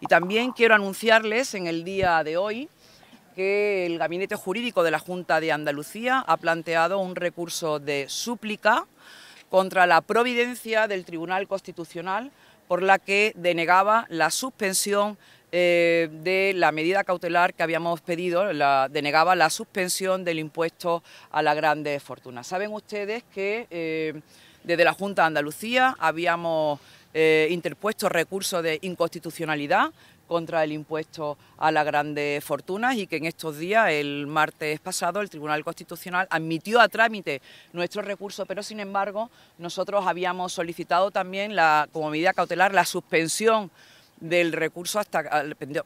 Y también quiero anunciarles en el día de hoy que el Gabinete Jurídico de la Junta de Andalucía ha planteado un recurso de súplica contra la providencia del Tribunal Constitucional por la que denegaba la suspensión eh, de la medida cautelar que habíamos pedido, la, denegaba la suspensión del impuesto a la grandes fortunas. Saben ustedes que eh, desde la Junta de Andalucía habíamos eh, interpuesto recursos de inconstitucionalidad contra el impuesto a las grandes fortunas y que en estos días, el martes pasado, el Tribunal Constitucional admitió a trámite nuestro recurso, pero sin embargo nosotros habíamos solicitado también la, como medida cautelar la suspensión del recurso hasta,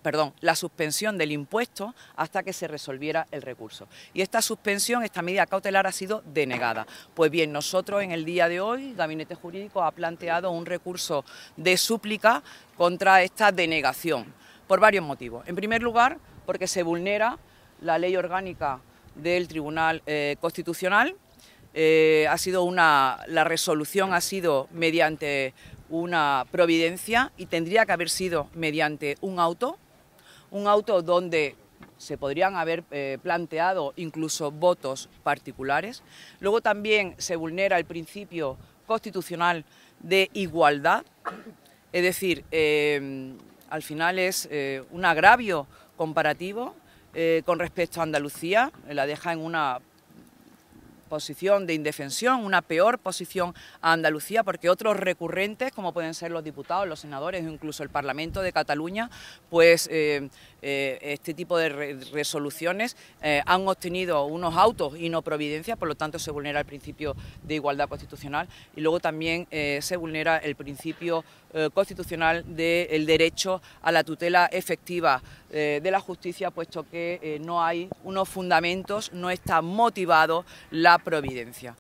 perdón, la suspensión del impuesto hasta que se resolviera el recurso. Y esta suspensión, esta medida cautelar ha sido denegada. Pues bien, nosotros en el día de hoy, el Gabinete Jurídico ha planteado un recurso de súplica contra esta denegación, por varios motivos. En primer lugar, porque se vulnera la ley orgánica del Tribunal eh, Constitucional. Eh, ha sido una, la resolución ha sido mediante una providencia y tendría que haber sido mediante un auto, un auto donde se podrían haber eh, planteado incluso votos particulares. Luego también se vulnera el principio constitucional de igualdad, es decir, eh, al final es eh, un agravio comparativo con respecto a Andalucía, la deja en una posición de indefensión, una peor posición a Andalucía, porque otros recurrentes, como pueden ser los diputados, los senadores o incluso el Parlamento de Cataluña, pues eh, eh, este tipo de resoluciones eh, han obtenido unos autos y no providencias, por lo tanto se vulnera el principio de igualdad constitucional y luego también se vulnera el principio constitucional del derecho a la tutela efectiva eh, de la justicia, puesto que eh, no hay unos fundamentos, no está motivado la providencia.